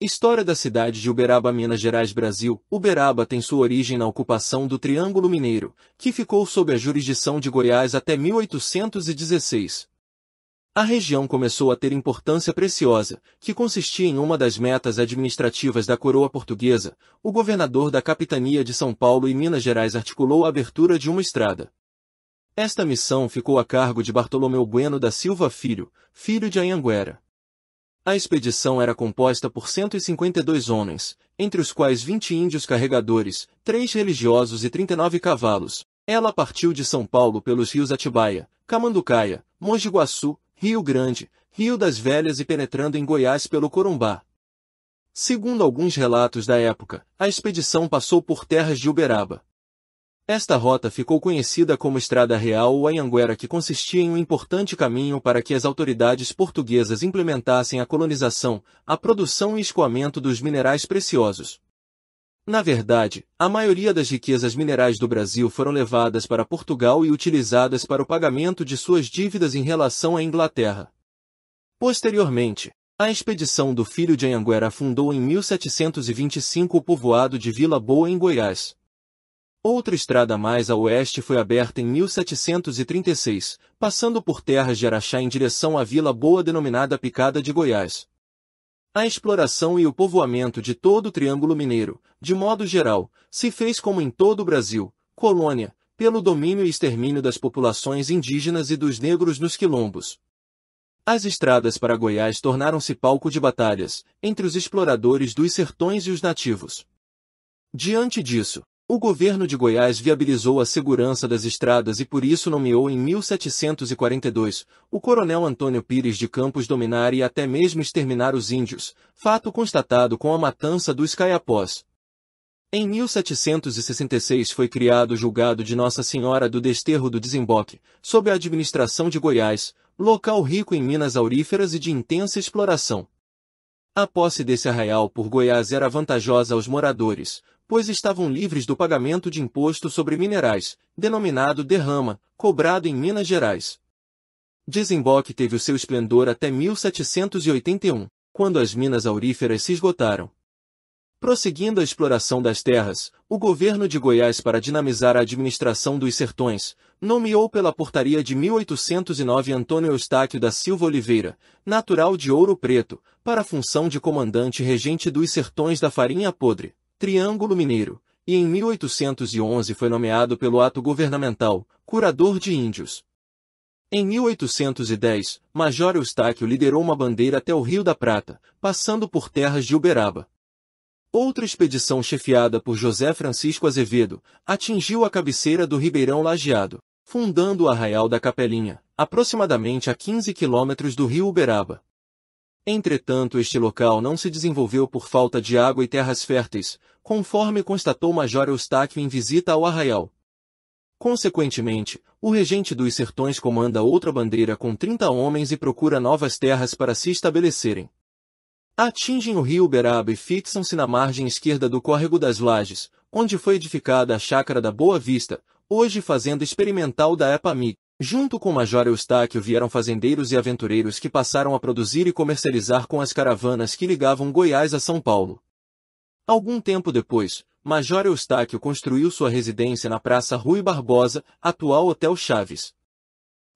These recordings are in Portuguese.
História da cidade de Uberaba, Minas Gerais, Brasil. Uberaba tem sua origem na ocupação do Triângulo Mineiro, que ficou sob a jurisdição de Goiás até 1816. A região começou a ter importância preciosa, que consistia em uma das metas administrativas da coroa portuguesa. O governador da capitania de São Paulo e Minas Gerais articulou a abertura de uma estrada. Esta missão ficou a cargo de Bartolomeu Bueno da Silva Filho, filho de Anhanguera. A expedição era composta por 152 homens, entre os quais 20 índios carregadores, 3 religiosos e 39 cavalos. Ela partiu de São Paulo pelos rios Atibaia, Camanducaia, Mogi Guaçu, Rio Grande, Rio das Velhas e penetrando em Goiás pelo Corumbá. Segundo alguns relatos da época, a expedição passou por terras de Uberaba, esta rota ficou conhecida como Estrada Real ou Anhanguera que consistia em um importante caminho para que as autoridades portuguesas implementassem a colonização, a produção e escoamento dos minerais preciosos. Na verdade, a maioria das riquezas minerais do Brasil foram levadas para Portugal e utilizadas para o pagamento de suas dívidas em relação à Inglaterra. Posteriormente, a expedição do filho de Anhanguera fundou em 1725 o povoado de Vila Boa em Goiás. Outra estrada mais a oeste foi aberta em 1736, passando por terras de Araxá em direção à Vila Boa denominada Picada de Goiás. A exploração e o povoamento de todo o Triângulo Mineiro, de modo geral, se fez como em todo o Brasil, colônia, pelo domínio e extermínio das populações indígenas e dos negros nos quilombos. As estradas para Goiás tornaram-se palco de batalhas entre os exploradores dos sertões e os nativos. Diante disso, o governo de Goiás viabilizou a segurança das estradas e por isso nomeou em 1742 o coronel Antônio Pires de Campos dominar e até mesmo exterminar os índios, fato constatado com a matança dos caiapós. Em 1766 foi criado o Julgado de Nossa Senhora do Desterro do Desemboque, sob a administração de Goiás, local rico em minas auríferas e de intensa exploração. A posse desse arraial por Goiás era vantajosa aos moradores, pois estavam livres do pagamento de imposto sobre minerais, denominado derrama, cobrado em Minas Gerais. Desemboque teve o seu esplendor até 1781, quando as minas auríferas se esgotaram. Prosseguindo a exploração das terras, o governo de Goiás para dinamizar a administração dos sertões, nomeou pela portaria de 1809 Antônio Eustáquio da Silva Oliveira, natural de Ouro Preto, para a função de comandante regente dos sertões da Farinha Podre. Triângulo Mineiro, e em 1811 foi nomeado pelo ato governamental, curador de índios. Em 1810, Major Eustáquio liderou uma bandeira até o Rio da Prata, passando por terras de Uberaba. Outra expedição chefiada por José Francisco Azevedo atingiu a cabeceira do Ribeirão Lajeado, fundando o Arraial da Capelinha, aproximadamente a 15 quilômetros do rio Uberaba. Entretanto, este local não se desenvolveu por falta de água e terras férteis, conforme constatou Major Eustáquio em visita ao arraial. Consequentemente, o regente dos sertões comanda outra bandeira com 30 homens e procura novas terras para se estabelecerem. Atingem o rio Uberaba e fixam-se na margem esquerda do córrego das Lajes, onde foi edificada a chácara da Boa Vista, hoje fazenda experimental da EPAMI. Junto com Major Eustáquio vieram fazendeiros e aventureiros que passaram a produzir e comercializar com as caravanas que ligavam Goiás a São Paulo. Algum tempo depois, Major Eustáquio construiu sua residência na Praça Rui Barbosa, atual Hotel Chaves.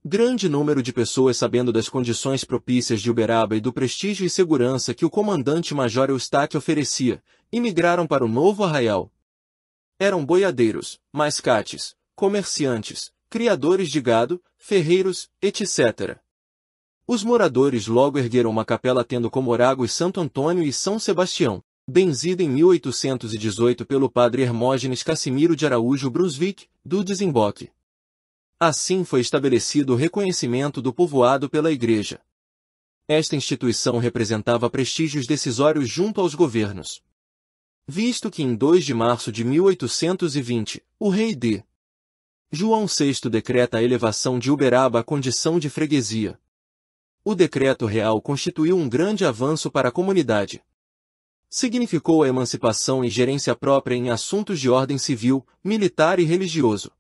Grande número de pessoas sabendo das condições propícias de Uberaba e do prestígio e segurança que o comandante Major Eustáquio oferecia, imigraram para o novo arraial. Eram boiadeiros, mascates, comerciantes, criadores de gado, ferreiros, etc. Os moradores logo ergueram uma capela tendo como orágos Santo Antônio e São Sebastião, benzida em 1818 pelo padre Hermógenes Cassimiro de Araújo Brunswick, do desemboque. Assim foi estabelecido o reconhecimento do povoado pela Igreja. Esta instituição representava prestígios decisórios junto aos governos. Visto que em 2 de março de 1820, o rei D. João VI decreta a elevação de Uberaba à condição de freguesia. O decreto real constituiu um grande avanço para a comunidade. Significou a emancipação e gerência própria em assuntos de ordem civil, militar e religioso.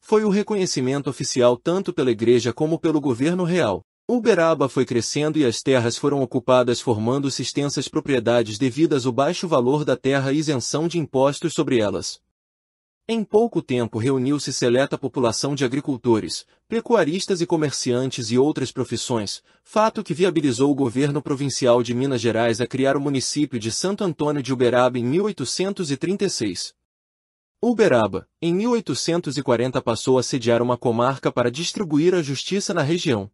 Foi o reconhecimento oficial tanto pela Igreja como pelo governo real. Uberaba foi crescendo e as terras foram ocupadas formando-se extensas propriedades devidas ao baixo valor da terra e isenção de impostos sobre elas. Em pouco tempo reuniu-se seleta população de agricultores, pecuaristas e comerciantes e outras profissões, fato que viabilizou o governo provincial de Minas Gerais a criar o município de Santo Antônio de Uberaba em 1836. Uberaba, em 1840 passou a sediar uma comarca para distribuir a justiça na região.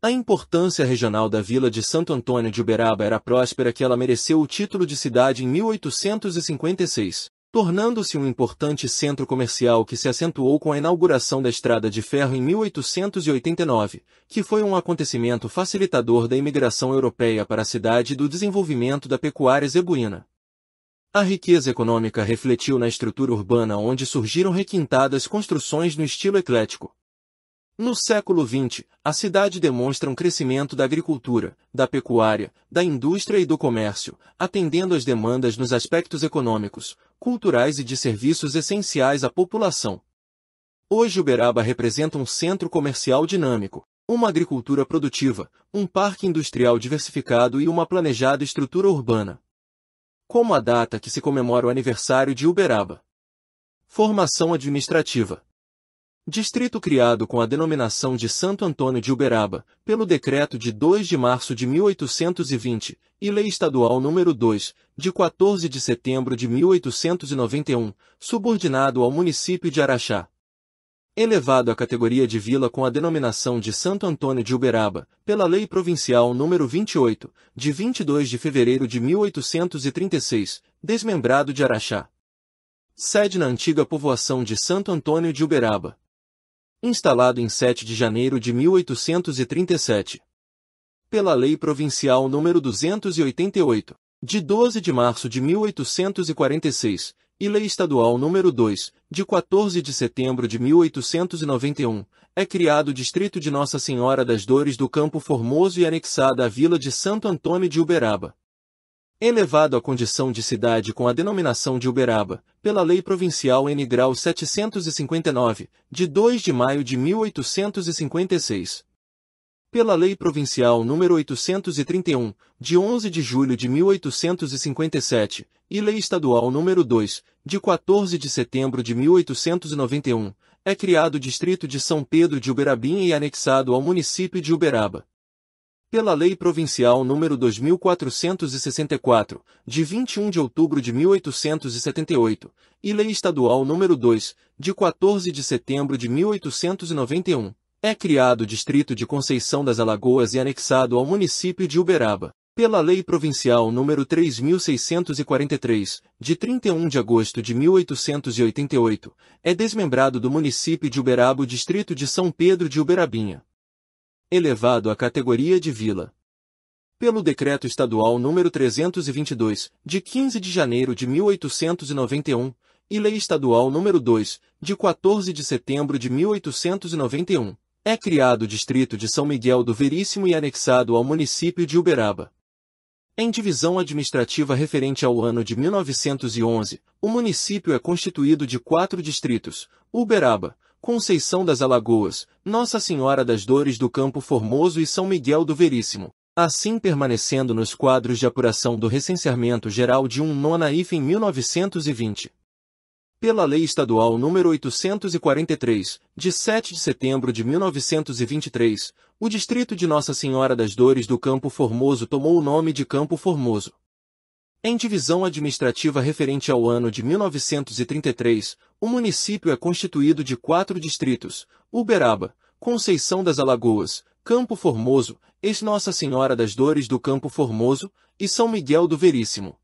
A importância regional da vila de Santo Antônio de Uberaba era próspera que ela mereceu o título de cidade em 1856 tornando-se um importante centro comercial que se acentuou com a inauguração da Estrada de Ferro em 1889, que foi um acontecimento facilitador da imigração europeia para a cidade e do desenvolvimento da pecuária zebuína. A riqueza econômica refletiu na estrutura urbana onde surgiram requintadas construções no estilo eclético, no século XX, a cidade demonstra um crescimento da agricultura, da pecuária, da indústria e do comércio, atendendo às demandas nos aspectos econômicos, culturais e de serviços essenciais à população. Hoje Uberaba representa um centro comercial dinâmico, uma agricultura produtiva, um parque industrial diversificado e uma planejada estrutura urbana. Como a data que se comemora o aniversário de Uberaba. Formação administrativa distrito criado com a denominação de Santo Antônio de Uberaba, pelo decreto de 2 de março de 1820 e Lei Estadual número 2, de 14 de setembro de 1891, subordinado ao município de Araxá. Elevado à categoria de vila com a denominação de Santo Antônio de Uberaba, pela Lei Provincial número 28, de 22 de fevereiro de 1836, desmembrado de Araxá. Sede na antiga povoação de Santo Antônio de Uberaba instalado em 7 de janeiro de 1837. Pela Lei Provincial nº 288, de 12 de março de 1846, e Lei Estadual nº 2, de 14 de setembro de 1891, é criado o Distrito de Nossa Senhora das Dores do Campo Formoso e anexada a Vila de Santo Antônio de Uberaba elevado à condição de cidade com a denominação de Uberaba, pela Lei Provincial N. Grau 759, de 2 de maio de 1856. Pela Lei Provincial nº 831, de 11 de julho de 1857, e Lei Estadual nº 2, de 14 de setembro de 1891, é criado o Distrito de São Pedro de Uberabinha e anexado ao município de Uberaba pela Lei Provincial Número 2464, de 21 de outubro de 1878, e Lei Estadual Número 2, de 14 de setembro de 1891, é criado o Distrito de Conceição das Alagoas e anexado ao município de Uberaba. Pela Lei Provincial Número 3643, de 31 de agosto de 1888, é desmembrado do município de Uberaba o Distrito de São Pedro de Uberabinha elevado à categoria de vila. Pelo Decreto Estadual nº 322, de 15 de janeiro de 1891, e Lei Estadual nº 2, de 14 de setembro de 1891, é criado o Distrito de São Miguel do Veríssimo e anexado ao município de Uberaba. Em divisão administrativa referente ao ano de 1911, o município é constituído de quatro distritos, Uberaba, Conceição das Alagoas, Nossa Senhora das Dores do Campo Formoso e São Miguel do Veríssimo. Assim permanecendo nos quadros de apuração do recenseamento geral de 1 nona IF em 1920. Pela Lei Estadual nº 843, de 7 de setembro de 1923, o distrito de Nossa Senhora das Dores do Campo Formoso tomou o nome de Campo Formoso. Em divisão administrativa referente ao ano de 1933, o município é constituído de quatro distritos, Uberaba, Conceição das Alagoas, Campo Formoso, ex-Nossa Senhora das Dores do Campo Formoso e São Miguel do Veríssimo.